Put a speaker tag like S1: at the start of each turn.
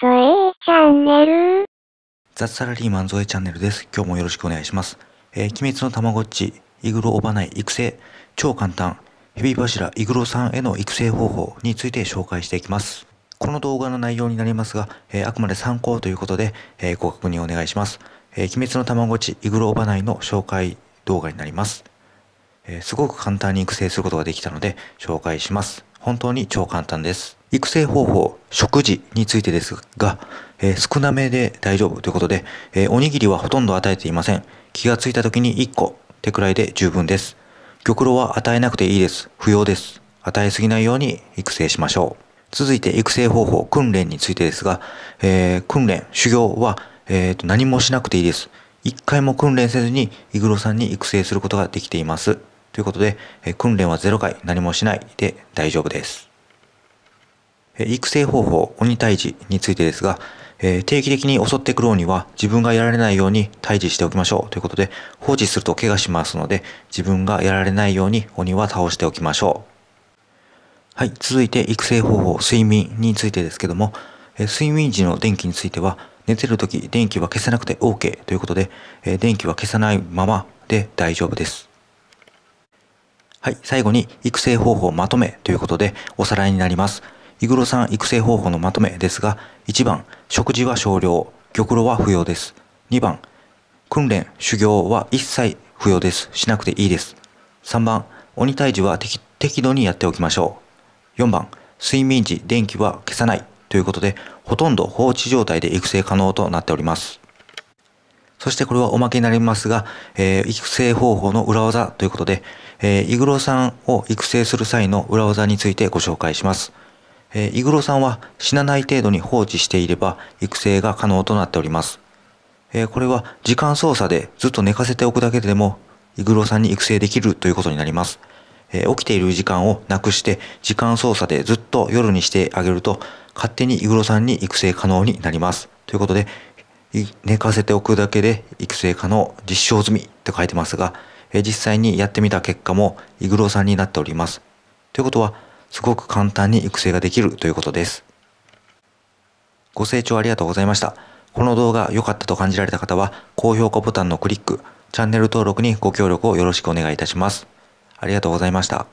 S1: ゾエチャンネル雑サラリーマンゾエチャンネルです。今日もよろしくお願いします。えー、鬼滅のたまごっち、イグロオバナイ育成、超簡単、ヘビ柱イグロさんへの育成方法について紹介していきます。この動画の内容になりますが、えー、あくまで参考ということで、えー、ご確認お願いします。え鬼滅のたまごっち、イグロオバナイの紹介動画になります。えすごく簡単に育成することができたので紹介します。本当に超簡単です。育成方法、食事についてですが、えー、少なめで大丈夫ということで、えー、おにぎりはほとんど与えていません。気がついた時に1個ってくらいで十分です。玉露は与えなくていいです。不要です。与えすぎないように育成しましょう。続いて育成方法、訓練についてですが、えー、訓練、修行は、えー、と何もしなくていいです。一回も訓練せずに、イグロさんに育成することができています。ということで、えー、訓練は0回、何もしないで大丈夫です。育成方法、鬼退治についてですが、えー、定期的に襲ってくる鬼は自分がやられないように退治しておきましょうということで、放置すると怪我しますので、自分がやられないように鬼は倒しておきましょう。はい、続いて育成方法、睡眠についてですけども、えー、睡眠時の電気については、寝てる時電気は消さなくて OK ということで、えー、電気は消さないままで大丈夫です。はい、最後に育成方法まとめということでおさらいになります。イグロさん育成方法のまとめですが、1番、食事は少量、玉露は不要です。2番、訓練、修行は一切不要です。しなくていいです。3番、鬼退治は適度にやっておきましょう。4番、睡眠時、電気は消さない。ということで、ほとんど放置状態で育成可能となっております。そしてこれはおまけになりますが、えー、育成方法の裏技ということで、えー、イグロさんを育成する際の裏技についてご紹介します。えー、イグロさんは死なない程度に放置していれば育成が可能となっております。えー、これは時間操作でずっと寝かせておくだけでも、イグロさんに育成できるということになります。えー、起きている時間をなくして、時間操作でずっと夜にしてあげると、勝手にイグロさんに育成可能になります。ということで、寝かせておくだけで育成可能実証済みって書いてますが、えー、実際にやってみた結果もイグロさんになっております。ということは、すごく簡単に育成ができるということです。ご清聴ありがとうございました。この動画良かったと感じられた方は、高評価ボタンのクリック、チャンネル登録にご協力をよろしくお願いいたします。ありがとうございました。